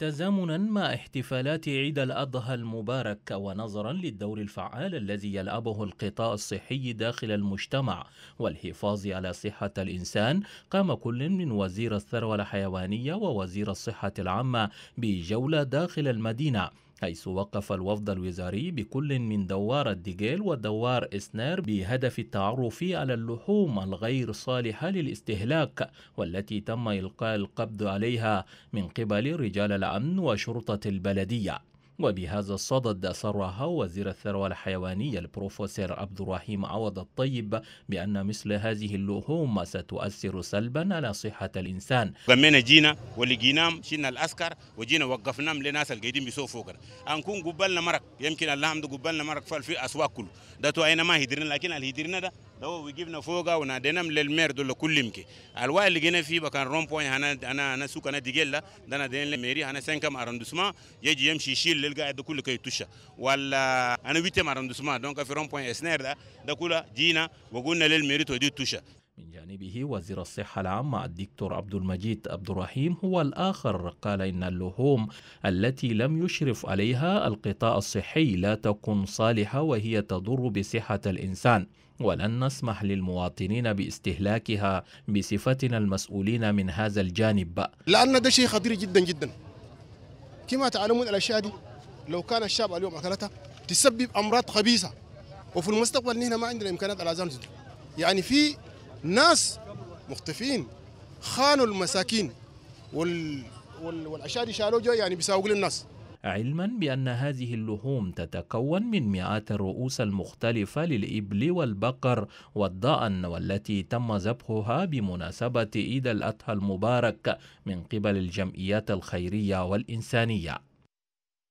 تزامنا مع احتفالات عيد الأضحى المبارك ونظرا للدور الفعال الذي يلعبه القطاع الصحي داخل المجتمع والحفاظ على صحة الإنسان قام كل من وزير الثروة الحيوانية ووزير الصحة العامة بجولة داخل المدينة حيث وقف الوفد الوزاري بكل من دوار الدجال ودوار إسنار بهدف التعرف على اللحوم الغير صالحة للاستهلاك والتي تم إلقاء القبض عليها من قبل رجال الأمن وشرطة البلدية وبهذا الصدد صرح وزير الثروة الحيوانية البروفيسور عبد الرحيم عوض الطيب بأن مثل هذه اللحوم ستؤثر سلبا على صحة الإنسان قمنا جينا ولقينام شلنا الأسكر وجينا وقفنام لناس القيدين بيسوء فوقنا أنكون قبلنا مرق يمكن اللهم قبلنا مرق فالفي أسواق كله ده تو أين ما هدرنا لكن الهدرنا ده لو وقفنا فوقها ونادينا من المير دول كل يمكن الواي اللي جينا فيه كان رون بوين انا انا انا سوق انا ديجيلا ده انا دين الميري انا سانكم اراندوسما يجي يمشي يشيل القاعد ده كله كيتوشا ولا انا ويتم اراندوسما دونك في رون بوين اسنير ده ده كله جينا وقلنا للميري تودي توشا جانبه وزير الصحة العامة الدكتور عبد المجيد عبد الرحيم هو الآخر قال إن اللحوم التي لم يشرف عليها القطاع الصحي لا تكن صالحة وهي تضر بصحة الإنسان ولن نسمح للمواطنين باستهلاكها بصفتنا المسؤولين من هذا الجانب لأن ده شيء خطير جدا جدا كما تعلمون الأشياء دي لو كان الشاب اليوم أكلتها تسبب أمراض خبيثة وفي المستقبل نحن ما عندنا إمكانات على يعني في ناس مختفين خانوا المساكين وال... وال... والعشاء دي شالوه يعني بيساوقوا للناس علما بأن هذه اللحوم تتكون من مئات الرؤوس المختلفة للإبل والبقر والضأن والتي تم ذبحها بمناسبة عيد الأضحى المبارك من قبل الجمعيات الخيرية والإنسانية